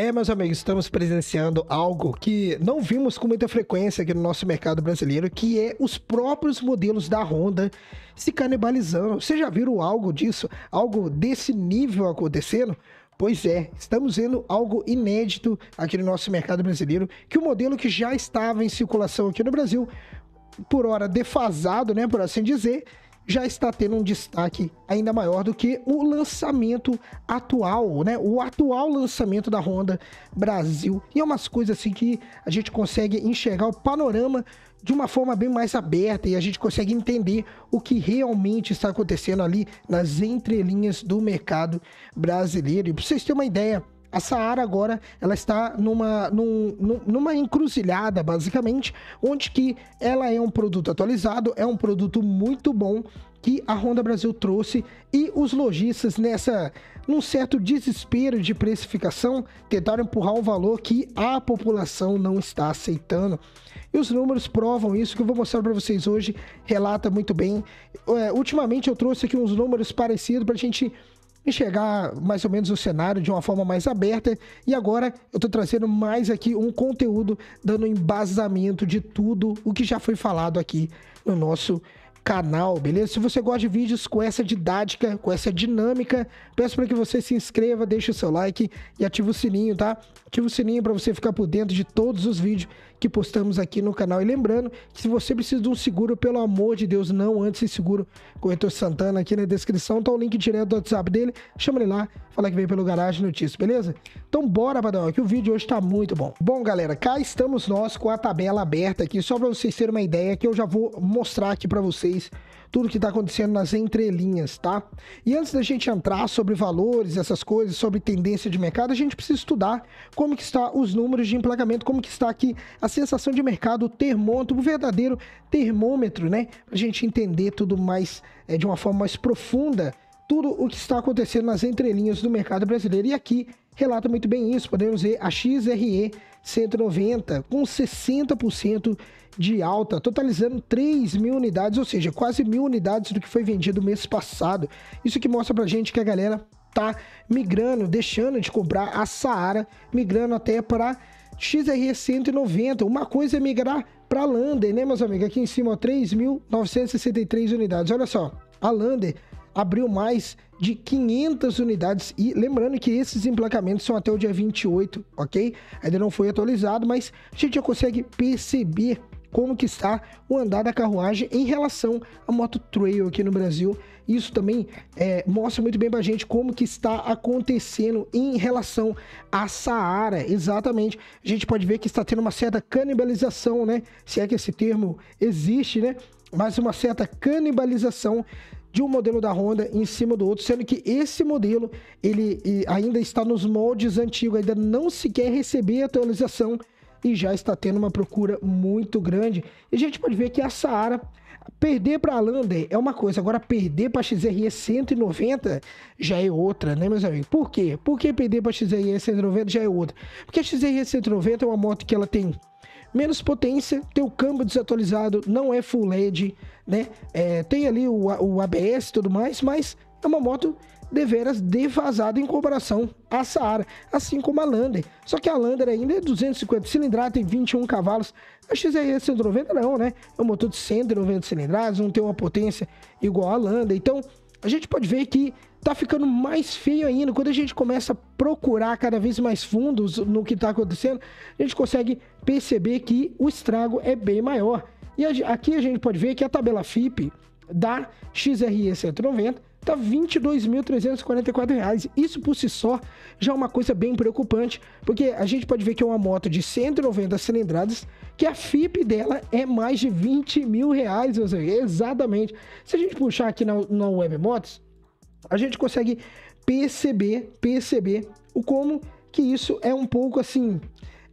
É, meus amigos, estamos presenciando algo que não vimos com muita frequência aqui no nosso mercado brasileiro, que é os próprios modelos da Honda se canibalizando. Vocês já viram algo disso? Algo desse nível acontecendo? Pois é, estamos vendo algo inédito aqui no nosso mercado brasileiro, que o modelo que já estava em circulação aqui no Brasil, por hora defasado, né, por assim dizer, já está tendo um destaque ainda maior do que o lançamento atual, né? O atual lançamento da Honda Brasil. E é umas coisas assim que a gente consegue enxergar o panorama de uma forma bem mais aberta e a gente consegue entender o que realmente está acontecendo ali nas entrelinhas do mercado brasileiro. E para vocês terem uma ideia, a Saara agora ela está numa, num, numa encruzilhada, basicamente, onde que ela é um produto atualizado, é um produto muito bom que a Honda Brasil trouxe e os lojistas nessa num certo desespero de precificação tentaram empurrar um valor que a população não está aceitando. E os números provam isso que eu vou mostrar para vocês hoje, relata muito bem. É, ultimamente eu trouxe aqui uns números parecidos para a gente enxergar mais ou menos o cenário de uma forma mais aberta. E agora eu estou trazendo mais aqui um conteúdo dando embasamento de tudo o que já foi falado aqui no nosso canal, beleza? Se você gosta de vídeos com essa didática, com essa dinâmica, peço para que você se inscreva, deixe o seu like e ative o sininho, tá? Ative o sininho para você ficar por dentro de todos os vídeos que postamos aqui no canal. E lembrando que se você precisa de um seguro, pelo amor de Deus, não antes esse seguro. Corretor Santana aqui na descrição, tá o link direto do WhatsApp dele. Chama ele lá, fala que veio pelo Garagem Notícias, beleza? Então bora, Badão, é que o vídeo hoje tá muito bom. Bom, galera, cá estamos nós com a tabela aberta aqui, só para vocês terem uma ideia que eu já vou mostrar aqui para vocês tudo que está acontecendo nas entrelinhas, tá? E antes da gente entrar sobre valores, essas coisas, sobre tendência de mercado, a gente precisa estudar como que está os números de emplacamento, como que está aqui a sensação de mercado, o termômetro, o verdadeiro termômetro, né? Para a gente entender tudo mais é, de uma forma mais profunda tudo o que está acontecendo nas entrelinhas do mercado brasileiro. E aqui relata muito bem isso. Podemos ver a XRE 190, com 60% de alta, totalizando 3 mil unidades, ou seja, quase mil unidades do que foi vendido mês passado. Isso que mostra pra gente que a galera tá migrando, deixando de comprar a Saara, migrando até para XRE 190. Uma coisa é migrar para Lander, né, meus amigos? Aqui em cima, 3.963 unidades. Olha só, a Lander abriu mais de 500 unidades e lembrando que esses emplacamentos são até o dia 28, ok? Ainda não foi atualizado, mas a gente já consegue perceber como que está o andar da carruagem em relação à moto trail aqui no Brasil. Isso também é, mostra muito bem para a gente como que está acontecendo em relação à Saara, exatamente. A gente pode ver que está tendo uma certa canibalização, né? Se é que esse termo existe, né? Mas uma certa canibalização de um modelo da Honda em cima do outro, sendo que esse modelo ele ainda está nos moldes antigos, ainda não sequer receber atualização e já está tendo uma procura muito grande. E a gente pode ver que a Saara perder para a Lander é uma coisa, agora perder para a XRE 190 já é outra, né, meus amigos? Por quê? Por que perder para a XRE 190 já é outra? Porque a XRE 190 é uma moto que ela tem menos potência, teu câmbio desatualizado, não é full LED, né? É, tem ali o, o ABS e tudo mais, mas é uma moto deveras devasada em comparação à Saara, assim como a Lander. Só que a Lander ainda é 250 cilindrada, tem 21 cavalos. A XRE 190 não, né? É um motor de 190 cilindradas, não tem uma potência igual a Lander. Então, a gente pode ver que tá ficando mais feio ainda. Quando a gente começa a procurar cada vez mais fundos no que está acontecendo, a gente consegue perceber que o estrago é bem maior. E aqui a gente pode ver que a tabela FIP da XRE 190 está R$ 22.344. Tá Isso por si só já é uma coisa bem preocupante, porque a gente pode ver que é uma moto de 190 cilindradas, que a FIP dela é mais de 20 mil reais, ou seja, exatamente. Se a gente puxar aqui na, na Web Motos, a gente consegue perceber, perceber o como que isso é um pouco assim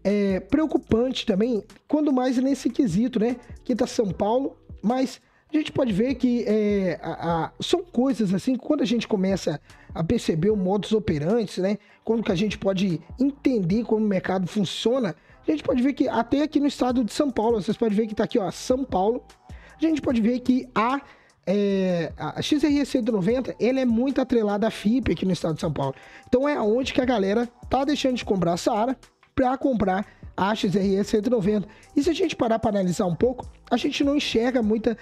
é, preocupante também, quando mais nesse quesito, né? Que tá São Paulo, mas a gente pode ver que é, a, a, são coisas assim, quando a gente começa a perceber o modus operandi, né? Como que a gente pode entender como o mercado funciona, a gente pode ver que até aqui no estado de São Paulo, vocês podem ver que tá aqui, ó, São Paulo, a gente pode ver que há é, a XRC 90 ele é muito atrelada à FIP aqui no estado de São Paulo. Então é onde que a galera tá deixando de comprar a Saara para comprar a XRE 190. E se a gente parar para analisar um pouco, a gente não enxerga muita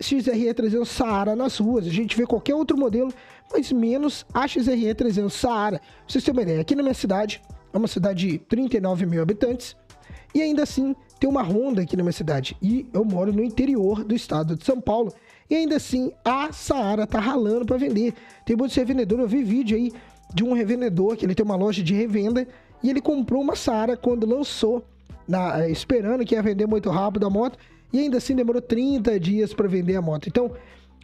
XRE 300 Saara nas ruas. A gente vê qualquer outro modelo, mas menos a XRE 300 Saara. Pra vocês terem uma ideia, aqui na minha cidade, é uma cidade de 39 mil habitantes, e ainda assim tem uma Honda aqui na minha cidade. E eu moro no interior do estado de São Paulo. E ainda assim, a Saara tá ralando para vender. Tem muitos revendedores, eu vi vídeo aí de um revendedor que ele tem uma loja de revenda e ele comprou uma Saara quando lançou, na, eh, esperando que ia vender muito rápido a moto, e ainda assim demorou 30 dias para vender a moto. Então,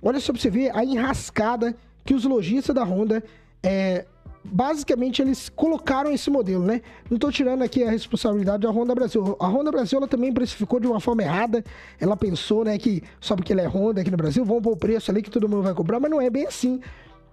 olha só para você ver a enrascada que os lojistas da Honda é, basicamente eles colocaram esse modelo, né? Não estou tirando aqui a responsabilidade da Honda Brasil. A Honda Brasil ela também precificou de uma forma errada. Ela pensou, né, que só porque ela é Honda aqui no Brasil, vão pôr o preço ali que todo mundo vai comprar, mas não é bem assim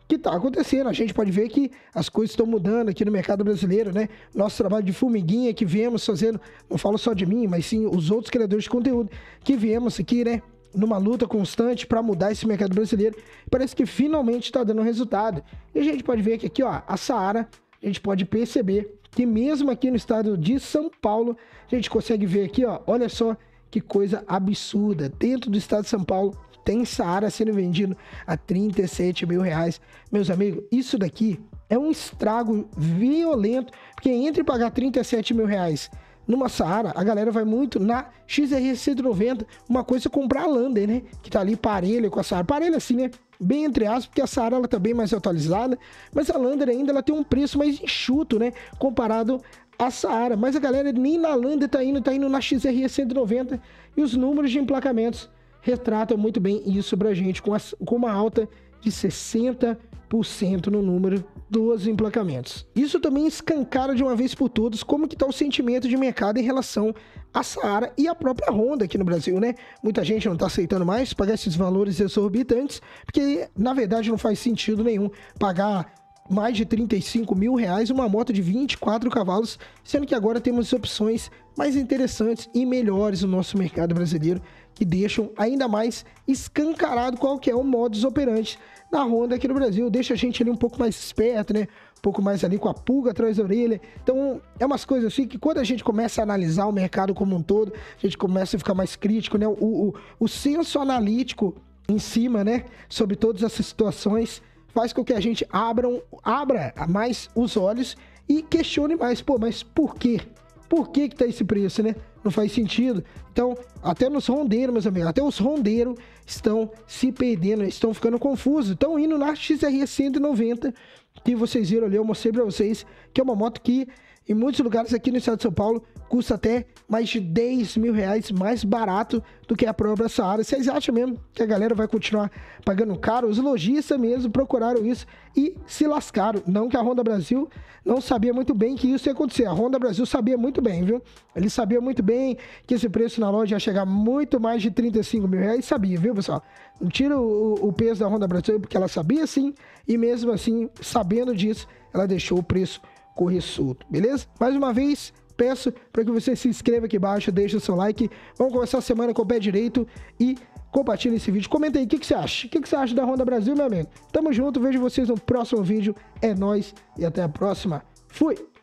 que está acontecendo. A gente pode ver que as coisas estão mudando aqui no mercado brasileiro, né? Nosso trabalho de formiguinha que viemos fazendo, não falo só de mim, mas sim os outros criadores de conteúdo que viemos aqui, né? numa luta constante para mudar esse mercado brasileiro. Parece que finalmente está dando resultado. E a gente pode ver que aqui, ó, a Saara, a gente pode perceber que mesmo aqui no estado de São Paulo, a gente consegue ver aqui, ó, olha só que coisa absurda. Dentro do estado de São Paulo tem Saara sendo vendido a 37 mil reais. Meus amigos, isso daqui é um estrago violento, porque entre pagar 37 mil reais numa Saara, a galera vai muito na XRC90. Uma coisa é comprar a Lander, né? Que tá ali parelha com a Saara. Parelha assim, né? Bem entre aspas, porque a Saara ela tá bem mais atualizada. Mas a Lander ainda ela tem um preço mais enxuto, né? Comparado à Saara. Mas a galera nem na Lander tá indo, tá indo na XRC190. E os números de emplacamentos retratam muito bem isso pra gente, com, com uma alta de 60% cento no número dos emplacamentos. Isso também escancara de uma vez por todas como que está o sentimento de mercado em relação à Saara e à própria Honda aqui no Brasil, né? Muita gente não está aceitando mais pagar esses valores exorbitantes, porque na verdade não faz sentido nenhum pagar mais de 35 mil reais uma moto de 24 cavalos, sendo que agora temos opções mais interessantes e melhores no nosso mercado brasileiro, que deixam ainda mais escancarado qual que é o modus operandi da Honda aqui no Brasil, deixa a gente ali um pouco mais esperto, né? Um pouco mais ali com a pulga atrás da orelha. Então, é umas coisas assim que quando a gente começa a analisar o mercado como um todo, a gente começa a ficar mais crítico, né? O, o, o senso analítico em cima, né? Sobre todas essas situações faz com que a gente abram, abra mais os olhos e questione mais, pô, mas por quê? Por que que tá esse preço, né? Não faz sentido. Então, até nos rondeiros, meus amigos, até os rondeiros estão se perdendo, estão ficando confusos, estão indo na XR 190, que vocês viram ali, eu mostrei para vocês, que é uma moto que em muitos lugares aqui no estado de São Paulo, custa até mais de 10 mil reais mais barato do que a própria Saara. Vocês acham mesmo que a galera vai continuar pagando caro? Os lojistas mesmo procuraram isso e se lascaram. Não que a Honda Brasil não sabia muito bem que isso ia acontecer. A Honda Brasil sabia muito bem, viu? Ele sabia muito bem que esse preço na loja ia chegar muito mais de 35 mil reais. Sabia, viu, pessoal? Não tira o, o peso da Honda Brasil, porque ela sabia sim. E mesmo assim, sabendo disso, ela deixou o preço correr solto, beleza? Mais uma vez, peço para que você se inscreva aqui embaixo, deixe o seu like. Vamos começar a semana com o pé direito e compartilhe esse vídeo. Comenta aí o que, que, você acha. O que, que, você acha da Honda Brasil, meu amigo? Tamo junto, vejo vocês no próximo vídeo. É nós e até a próxima. Fui!